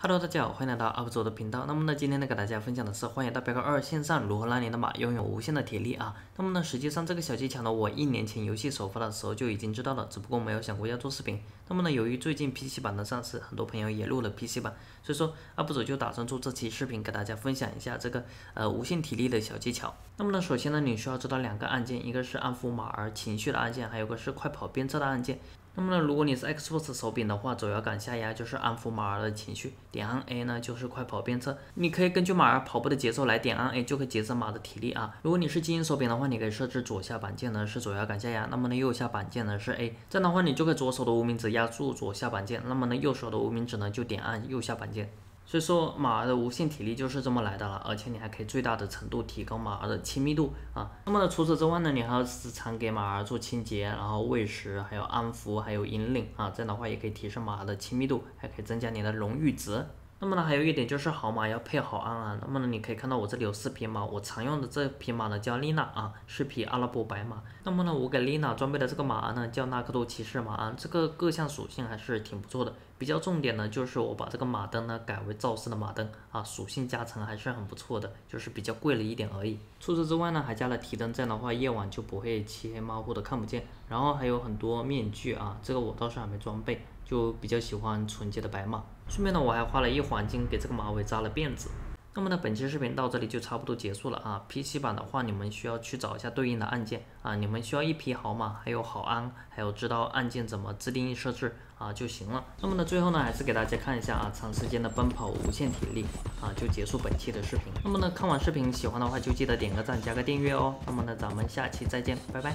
Hello，大家好，欢迎来到 UP 主的频道。那么呢，今天呢给大家分享的是《荒野大镖客2》线上如何让你的马拥有无限的体力啊。那么呢，实际上这个小技巧呢，我一年前游戏首发的时候就已经知道了，只不过没有想过要做视频。那么呢，由于最近 PC 版的上市，很多朋友也录了 PC 版，所以说 UP 主就打算做这期视频给大家分享一下这个呃无限体力的小技巧。那么呢，首先呢，你需要知道两个按键，一个是安抚马儿情绪的按键，还有个是快跑鞭策的按键。那么呢，如果你是 Xbox 手柄的话，左摇杆下压就是安抚马儿的情绪，点按 A 呢就是快跑鞭策。你可以根据马儿跑步的节奏来点按 A，就可以节省马的体力啊。如果你是精英手柄的话，你可以设置左下板键呢是左摇杆下压，那么呢右下板键呢是 A，这样的话你就可以左手的无名指压住左下板键，那么呢右手的无名指呢就点按右下板键。所以说马儿的无限体力就是这么来的了，而且你还可以最大的程度提高马儿的亲密度啊。那么呢，除此之外呢，你还要时常给马儿做清洁，然后喂食，还有安抚，还有引领啊，这样的话也可以提升马儿的亲密度，还可以增加你的荣誉值。那么呢，还有一点就是好马要配好鞍啊。那么呢，你可以看到我这里有四匹马，我常用的这匹马呢叫丽娜啊，是匹阿拉伯白马。那么呢，我给丽娜装备的这个马鞍呢叫纳克多骑士马鞍，这个各项属性还是挺不错的。比较重点呢，就是我把这个马灯呢改为赵势的马灯啊，属性加成还是很不错的，就是比较贵了一点而已。除此之外呢，还加了提灯，这样的话夜晚就不会漆黑模糊的看不见。然后还有很多面具啊，这个我倒是还没装备。就比较喜欢纯洁的白马。顺便呢，我还花了一黄金给这个马尾扎了辫子。那么呢，本期视频到这里就差不多结束了啊。P 七版的话，你们需要去找一下对应的按键啊。你们需要一匹好马，还有好鞍，还有知道按键怎么自定义设置啊就行了。那么呢，最后呢，还是给大家看一下啊，长时间的奔跑无限体力啊，就结束本期的视频。那么呢，看完视频喜欢的话就记得点个赞加个订阅哦。那么呢，咱们下期再见，拜拜。